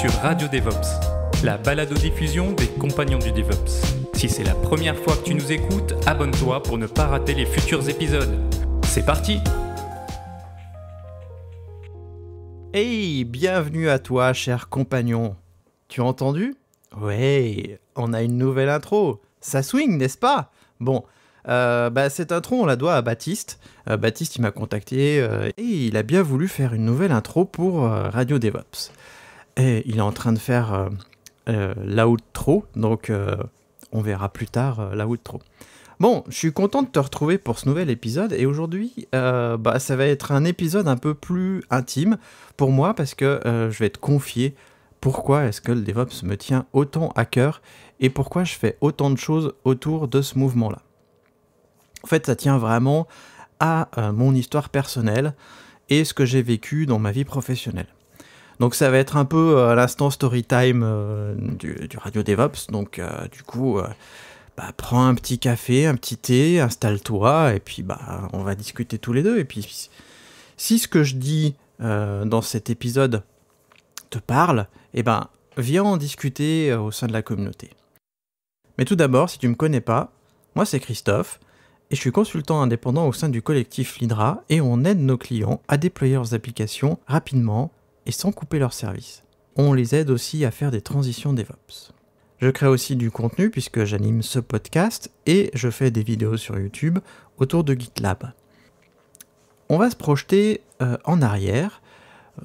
sur Radio DevOps, la baladodiffusion diffusion des compagnons du DevOps. Si c'est la première fois que tu nous écoutes, abonne-toi pour ne pas rater les futurs épisodes. C'est parti Hey, bienvenue à toi, cher compagnon. Tu as entendu Ouais, on a une nouvelle intro. Ça swing, n'est-ce pas Bon, euh, bah, cette intro, on la doit à Baptiste. Euh, Baptiste, il m'a contacté euh, et il a bien voulu faire une nouvelle intro pour Radio DevOps. Et il est en train de faire euh, euh, l'outro, donc euh, on verra plus tard l'outro. Bon, je suis content de te retrouver pour ce nouvel épisode et aujourd'hui, bah, ça va être un épisode un peu plus intime pour moi parce que je vais te confier pourquoi est-ce que le DevOps me tient autant à cœur et pourquoi je fais autant de choses autour de ce mouvement-là. En fait, ça tient vraiment à mon histoire personnelle et ce que j'ai vécu dans ma vie professionnelle. Donc ça va être un peu euh, à l'instant story time euh, du, Radio DevOps. Donc euh, du coup, bah, prends un petit café, un petit thé, installe-toi et puis bah on va discuter tous les deux. Et puis si ce que je dis dans cet épisode te parle, eh ben viens en discuter au sein de la communauté. Mais tout d'abord, si tu ne me connais pas, moi c'est Christophe et je suis consultant indépendant au sein du collectif Lydra et on aide nos clients à déployer leurs applications rapidement et sans couper leurs services. On les aide aussi à faire des transitions DevOps. Je crée aussi du contenu puisque j'anime ce podcast et je fais des vidéos sur YouTube autour de GitLab. On va se projeter euh, en arrière.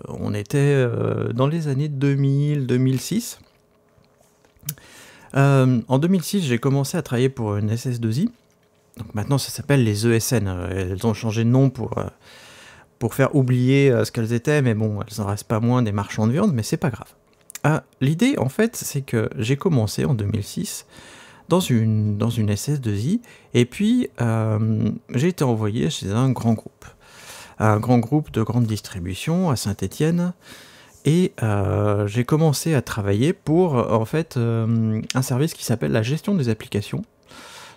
Euh, on était euh, dans les années 2000-2006. en 2006, j'ai commencé à travailler pour une SS2I. maintenant, ça s'appelle les ESN. Elles ont changé de nom pour pour faire oublier euh, ce qu'elles étaient, mais bon, elles en restent pas moins des marchands de viande, mais c'est pas grave. Ah, l'idée, en fait, c'est que j'ai commencé en 2006 dans une, dans une SS2I, et puis euh, j'ai été envoyé chez un grand groupe. Un grand groupe de grande distribution à Saint-Étienne, et euh, j'ai commencé à travailler pour, en fait, un service qui s'appelle la gestion des applications.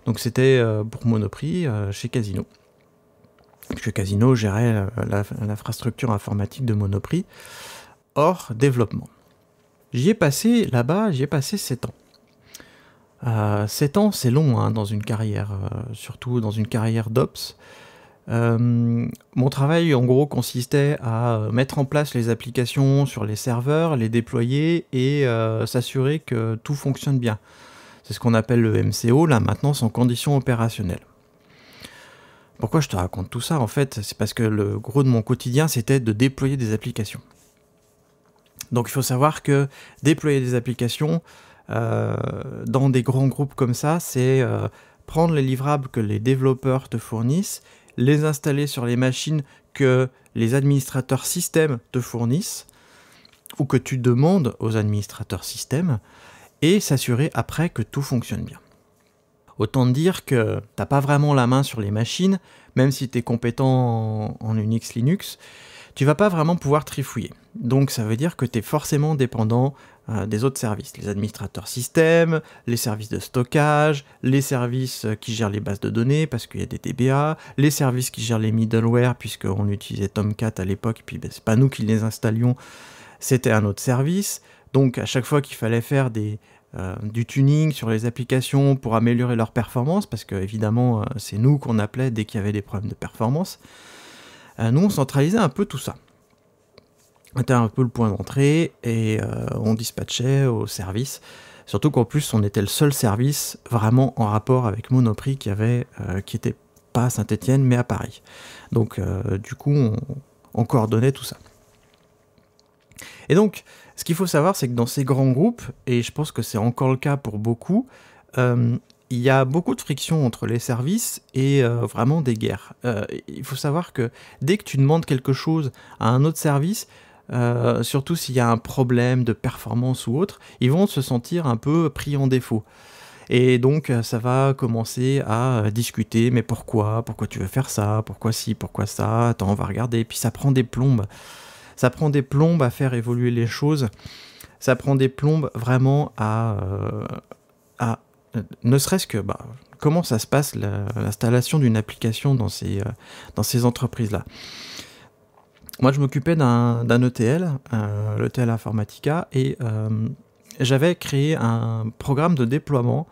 Donc c'était pour Monoprix chez Casino puisque Casino gérait l'infrastructure informatique de Monoprix, hors développement. J'y ai passé, là-bas, j'y ai passé 7 ans. 7 euh, ans, c'est long hein, dans une carrière, euh, surtout dans une carrière d'Ops. Euh, mon travail, en gros, consistait à mettre en place les applications sur les serveurs, les déployer et s'assurer que tout fonctionne bien. C'est ce qu'on appelle le MCO, la maintenance en conditions opérationnelles. Pourquoi je te raconte tout ça En fait, c'est parce que le gros de mon quotidien, c'était de déployer des applications. Donc il faut savoir que déployer des applications euh, dans des grands groupes comme ça, c'est euh, prendre les livrables que les développeurs te fournissent, les installer sur les machines que les administrateurs système te fournissent, ou que tu demandes aux administrateurs système, et s'assurer après que tout fonctionne bien. Autant dire que t'as pas vraiment la main sur les machines, même si tu es compétent en, Unix Linux, tu vas pas vraiment pouvoir trifouiller. Donc ça veut dire que tu es forcément dépendant euh, des autres services, les administrateurs système, les services de stockage, les services euh, qui gèrent les bases de données parce qu'il y a des DBA, les services qui gèrent les middleware puisqu'on utilisait Tomcat à l'époque, puis ben, c'est pas nous qui les installions, c'était un autre service. Donc à chaque fois qu'il fallait faire des, euh, du tuning sur les applications pour améliorer leur performance, parce que évidemment euh, c'est nous qu'on appelait dès qu'il y avait des problèmes de performance. Euh, nous on centralisait un peu tout ça. On était un peu le point d'entrée et on dispatchait au service. Surtout qu'en plus on était le seul service vraiment en rapport avec Monoprix qui avait, qui était pas à Saint-Étienne mais à Paris. Donc du coup on, on coordonnait tout ça. Et donc, ce qu'il faut savoir, c'est que dans ces grands groupes, et je pense que c'est encore le cas pour beaucoup, euh, il y a beaucoup de friction entre les services et euh, vraiment des guerres. Euh, il faut savoir que dès que tu demandes quelque chose à un autre service, surtout s'il y a un problème de performance ou autre, ils vont se sentir un peu pris en défaut. Et donc ça va commencer à discuter, mais pourquoi Pourquoi tu veux faire ça Pourquoi si Pourquoi ça Attends, on va regarder. Et Puis ça prend des plombes. Ça prend des plombes à faire évoluer les choses. Ça prend des plombes vraiment à, euh, euh, ne serait-ce que bah, comment ça se passe l'installation d'une application dans ces, euh, ces entreprises-là. Moi, je m'occupais d'un ETL, l'ETL Informatica, et j'avais créé un programme de déploiement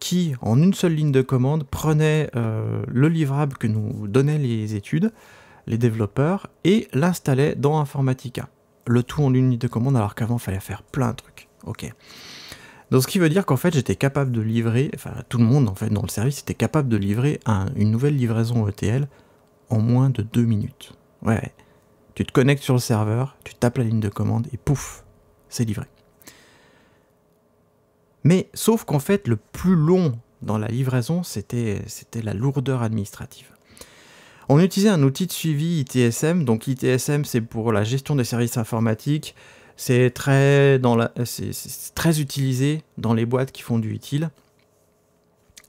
qui, en une seule ligne de commande, prenait le livrable que nous donnaient les études, les développeurs, et l'installaient dans Informatica. Le tout en une de commande alors qu'avant il fallait faire plein de trucs. Ok. Donc ce qui veut dire qu'en fait j'étais capable de livrer, enfin tout le monde en fait dans le service était capable de livrer une nouvelle livraison ETL en moins de deux minutes. Ouais, Tu te connectes sur le serveur, tu tapes la ligne de commande et pouf, c'est livré. Mais sauf qu'en fait le plus long dans la livraison c'était la lourdeur administrative. On utilisait un outil de suivi ITSM. Donc ITSM, c'est pour la gestion des services informatiques. C'est très, très utilisé dans les boîtes qui font du utile.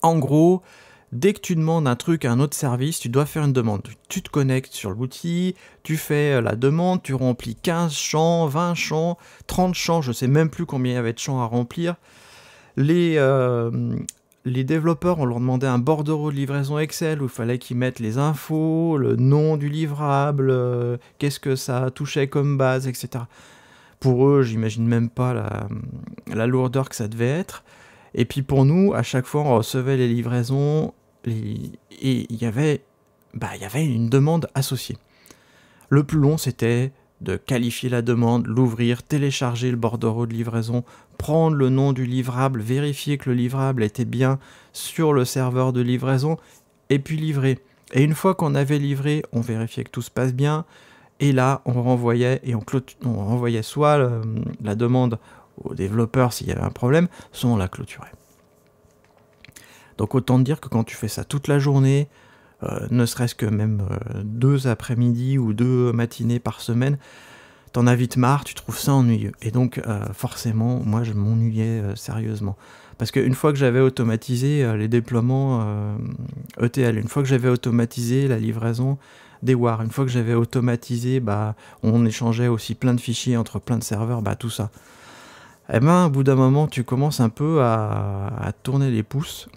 En gros, dès que tu demandes un truc à un autre service, tu dois faire une demande. Tu te connectes sur l'outil, tu fais euh, la demande, tu remplis 15 champs, 20 champs, 30 champs, je ne sais même plus combien il y avait de champs à remplir. Les, euh, les développeurs, on leur demandait un bordereau de livraison Excel où il fallait qu'ils mettent les infos, le nom du livrable, euh, qu'est-ce que ça touchait comme base, etc. Pour eux, j'imagine même pas la, lourdeur que ça devait être. Et puis pour nous, à chaque fois, on recevait les livraisons et il y avait, bah, il y avait une demande associée. Le plus long, c'était de qualifier la demande, l'ouvrir, télécharger le bordereau de livraison, prendre le nom du livrable, vérifier que le livrable était bien sur le serveur de livraison, et puis livrer. Et une fois qu'on avait livré, on vérifiait que tout se passe bien, et là, on renvoyait, et on, on renvoyait soit la demande au développeur s'il y avait un problème, soit on la clôturait. Donc autant dire que quand tu fais ça toute la journée, euh, ne serait-ce que même euh, deux après-midi ou deux matinées par semaine, t'en as vite marre, tu trouves ça ennuyeux. Et donc, euh, forcément, moi, je m'ennuyais sérieusement. Parce qu'une fois que j'avais automatisé les déploiements ETL, e une fois que j'avais automatisé la livraison des WAR, une fois que j'avais automatisé, bah, on échangeait aussi plein de fichiers entre plein de serveurs, bah, tout ça. Eh ben, au bout d'un moment, tu commences un peu à tourner les pouces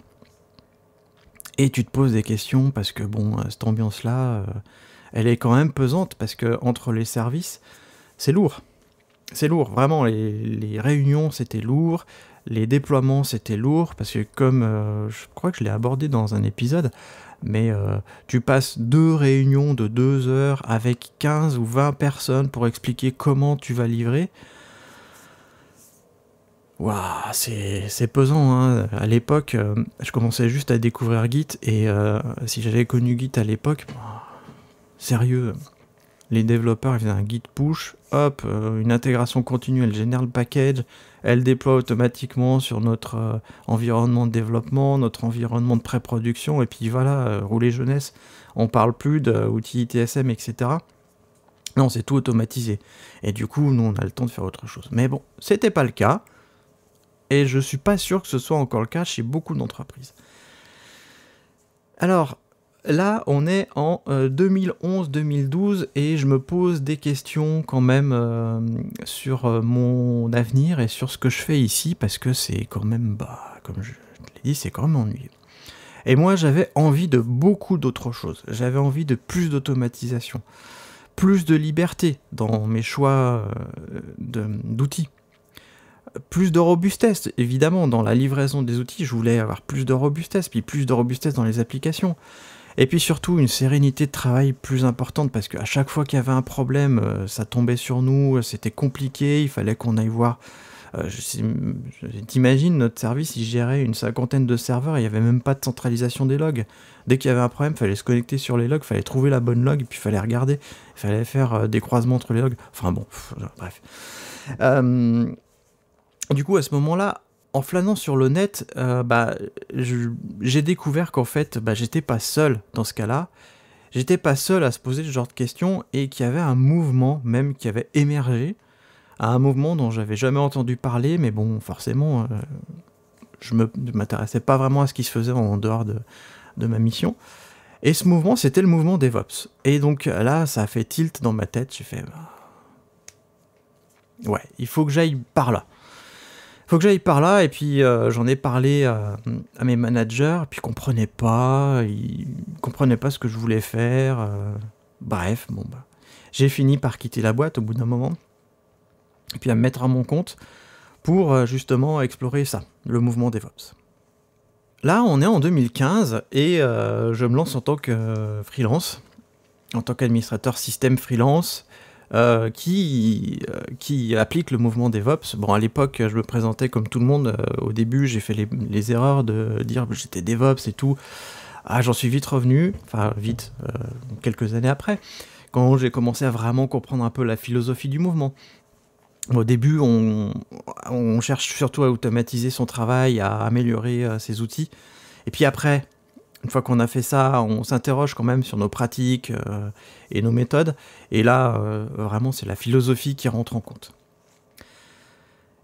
et tu te poses des questions parce que, bon, euh, cette ambiance-là, euh, elle est quand même pesante parce que entre les services, c'est lourd. C'est lourd, vraiment. Les, réunions, c'était lourd. Les déploiements, c'était lourd parce que, comme euh, je crois que je l'ai abordé dans un épisode, mais tu passes deux réunions de deux heures avec 15 ou 20 personnes pour expliquer comment tu vas livrer c'est pesant. Hein. À l'époque, euh, je commençais juste à découvrir Git et euh, si j'avais connu Git à l'époque, bah, sérieux, les développeurs faisaient un Git push, hop, euh, une intégration continue, elle génère le package, elle déploie automatiquement sur notre environnement de développement, notre environnement de pré-production et puis voilà, rouler jeunesse. On parle plus d'outils ITSM, etc. Non, c'est tout automatisé. Et du coup, nous, on a le temps de faire autre chose. Mais bon, c'était pas le cas. Et je suis pas sûr que ce soit encore le cas chez beaucoup d'entreprises. Alors, là, on est en 2011-2012 euh, et je me pose des questions quand même euh, sur euh, mon avenir et sur ce que je fais ici parce que c'est quand même, bah, comme je, te l'ai dit, c'est quand même ennuyeux. Et moi, j'avais envie de beaucoup d'autres choses. J'avais envie de plus d'automatisation, plus de liberté dans mes choix d'outils plus de robustesse, évidemment, dans la livraison des outils, je voulais avoir plus de robustesse, puis plus de robustesse dans les applications. Et puis surtout une sérénité de travail plus importante parce qu'à chaque fois qu'il y avait un problème, euh, ça tombait sur nous, euh, c'était compliqué, il fallait qu'on aille voir. Euh, t'imagines, notre service, il gérait une cinquantaine de serveurs, il n'y avait même pas de centralisation des logs. Dès qu'il y avait un problème, il fallait se connecter sur les logs, fallait trouver la bonne log, puis il fallait regarder, il fallait faire des croisements entre les logs. Enfin bon, bref. Euh, du coup, à ce moment-là, en flânant sur le net, euh, bah, j'ai découvert qu'en fait, bah, j'étais pas seul dans ce cas-là. J'étais pas seul à se poser ce genre de questions et qu'il y avait un mouvement même qui avait émergé, un mouvement dont j'avais jamais entendu parler, mais bon, forcément, euh, je ne m'intéressais pas vraiment à ce qui se faisait en dehors de, de ma mission. Et ce mouvement, c'était le mouvement DevOps. Et donc là, ça a fait tilt dans ma tête. J'ai fait. Bah, ouais, il faut que j'aille par là faut que j'aille par là. Et puis euh, j'en ai parlé euh, à, mes managers, puis ils comprenaient pas, ils comprenaient pas ce que je voulais faire. Euh. bref, bon bah, j'ai fini par quitter la boîte au bout d'un moment, et puis à me mettre à mon compte pour justement explorer ça, le mouvement DevOps. Là, on est en 2015 et je me lance en tant que freelance, en tant qu'administrateur système freelance. Euh, qui, euh, qui applique le mouvement DevOps. Bon, à l'époque, je me présentais comme tout le monde. Euh, au début, j'ai fait les, erreurs de dire que j'étais DevOps et tout. Ah, j'en suis vite revenu, enfin vite, quelques années après, quand j'ai commencé à vraiment comprendre un peu la philosophie du mouvement. Au début, on cherche surtout à automatiser son travail, à améliorer ses outils. Et puis après, une fois qu'on a fait ça, on s'interroge quand même sur nos pratiques euh, et nos méthodes. Et là, euh, vraiment, c'est la philosophie qui rentre en compte.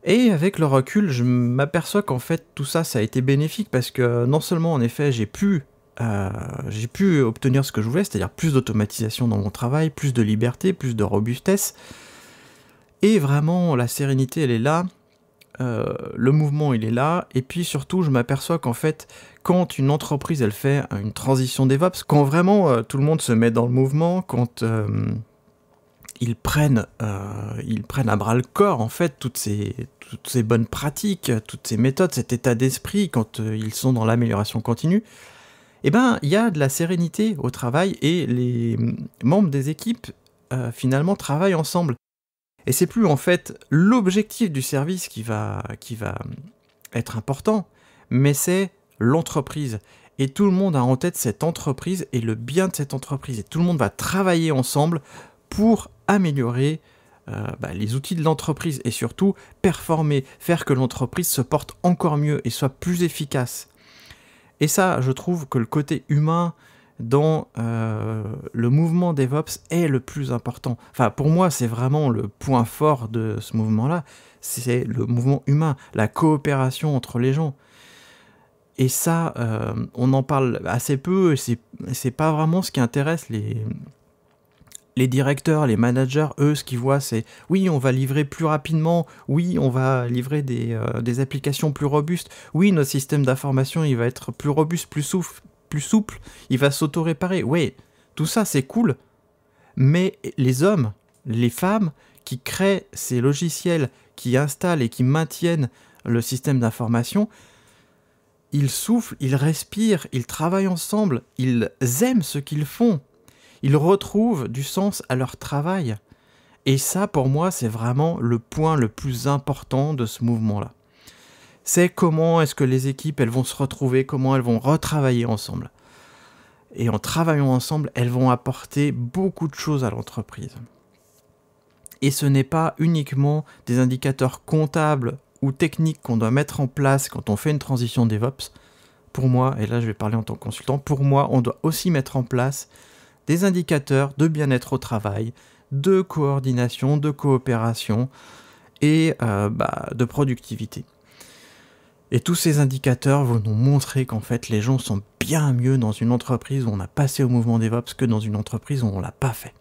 Et avec le recul, je m'aperçois qu'en fait, tout ça, ça a été bénéfique parce que non seulement, en effet, j'ai pu, euh, j'ai pu obtenir ce que je voulais, c'est-à-dire plus d'automatisation dans mon travail, plus de liberté, plus de robustesse. Et vraiment, la sérénité, elle est là. Euh, le mouvement il est là, et puis surtout je m'aperçois qu'en fait quand une entreprise elle fait une transition DevOps, quand vraiment euh, tout le monde se met dans le mouvement, quand euh, ils, prennent, ils prennent à bras le corps en fait toutes ces, toutes ces bonnes pratiques, toutes ces méthodes, cet état d'esprit, quand ils sont dans l'amélioration continue, et eh ben il y a de la sérénité au travail et les mm, membres des équipes finalement travaillent ensemble. Et c'est plus en fait l'objectif du service qui va, qui va être important, mais c'est l'entreprise. Et tout le monde a en tête cette entreprise et le bien de cette entreprise. Et tout le monde va travailler ensemble pour améliorer euh, bah, les outils de l'entreprise et surtout performer, faire que l'entreprise se porte encore mieux et soit plus efficace. Et ça, je trouve que le côté humain, dans euh, le mouvement DevOps est le plus important. Enfin, pour moi, c'est vraiment le point fort de ce mouvement-là. C'est le mouvement humain, la coopération entre les gens. Et ça, euh, on en parle assez peu, et c'est pas vraiment ce qui intéresse les, directeurs, les managers, eux, ce qu'ils voient, c'est oui, on va livrer plus rapidement, oui, on va livrer des, euh, des applications plus robustes, oui, notre système d'information, il va être plus robuste, plus souple, plus souple, il va s'auto-réparer. oui, tout ça c'est cool, mais les hommes, les femmes qui créent ces logiciels, qui installent et qui maintiennent le système d'information, ils soufflent, ils respirent, ils travaillent ensemble, ils aiment ce qu'ils font, ils retrouvent du sens à leur travail. Et ça, pour moi, c'est vraiment le point le plus important de ce mouvement-là c'est comment est-ce que les équipes elles vont se retrouver, comment elles vont retravailler ensemble. Et en travaillant ensemble, elles vont apporter beaucoup de choses à l'entreprise. Et ce n'est pas uniquement des indicateurs comptables ou techniques qu'on doit mettre en place quand on fait une transition DevOps. Pour moi, et là je vais parler en tant que consultant, pour moi, on doit aussi mettre en place des indicateurs de bien-être au travail, de coordination, de coopération et euh, bah, de productivité. Et tous ces indicateurs vont nous montrer qu'en fait les gens sont bien mieux dans une entreprise où on a passé au mouvement DevOps que dans une entreprise où on l'a pas fait.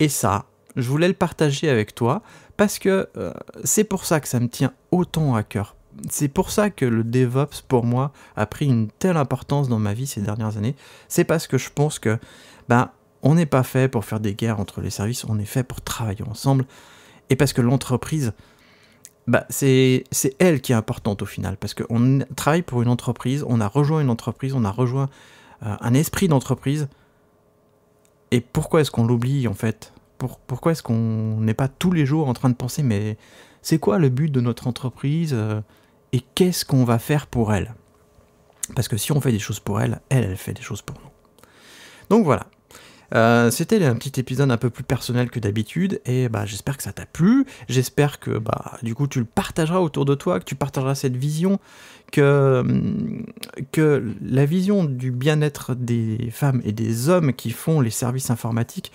Et ça, je voulais le partager avec toi parce que euh, c'est pour ça que ça me tient autant à cœur. C'est pour ça que le DevOps pour moi a pris une telle importance dans ma vie ces dernières années. C'est parce que je pense que ben on n'est pas fait pour faire des guerres entre les services, on est fait pour travailler ensemble et parce que l'entreprise bah, c'est elle qui est importante au final, parce qu'on travaille pour une entreprise, on a rejoint une entreprise, on a rejoint euh, un esprit d'entreprise. Et pourquoi est-ce qu'on l'oublie en fait Pourquoi est-ce qu'on n'est pas tous les jours en train de penser, mais c'est quoi le but de notre entreprise euh, et qu'est-ce qu'on va faire pour elle Parce que si on fait des choses pour elle, elle, elle fait des choses pour nous. Donc voilà, euh, c'était un petit épisode un peu plus personnel que d'habitude et bah, j'espère que ça t'a plu. J'espère que bah, du coup tu le partageras autour de toi, que tu partageras cette vision, que, hum, que la vision du bien-être des femmes et des hommes qui font les services informatiques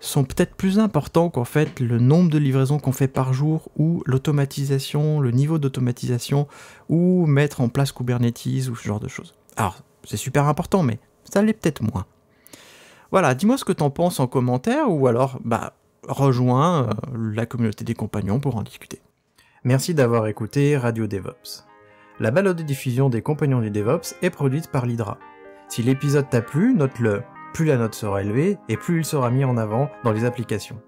sont peut-être plus importants qu'en fait le nombre de livraisons qu'on fait par jour ou l'automatisation, le niveau d'automatisation ou mettre en place Kubernetes ou ce genre de choses. Alors, c'est super important, mais ça l'est peut-être moins. Voilà, dis-moi ce que t'en penses en commentaire ou alors bah rejoins euh, la communauté des compagnons pour en discuter. Merci d'avoir écouté Radio DevOps. La balade de diffusion des compagnons du DevOps est produite par l'Hydra. Si l'épisode t'a plu, note-le. Plus la note sera élevée et plus il sera mis en avant dans les applications.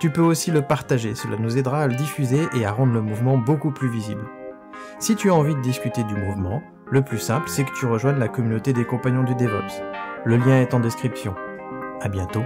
Tu peux aussi le partager, cela nous aidera à le diffuser et à rendre le mouvement beaucoup plus visible. Si tu as envie de discuter du mouvement, le plus simple, c'est que tu rejoignes la communauté des compagnons du DevOps. Le lien est en description. À bientôt.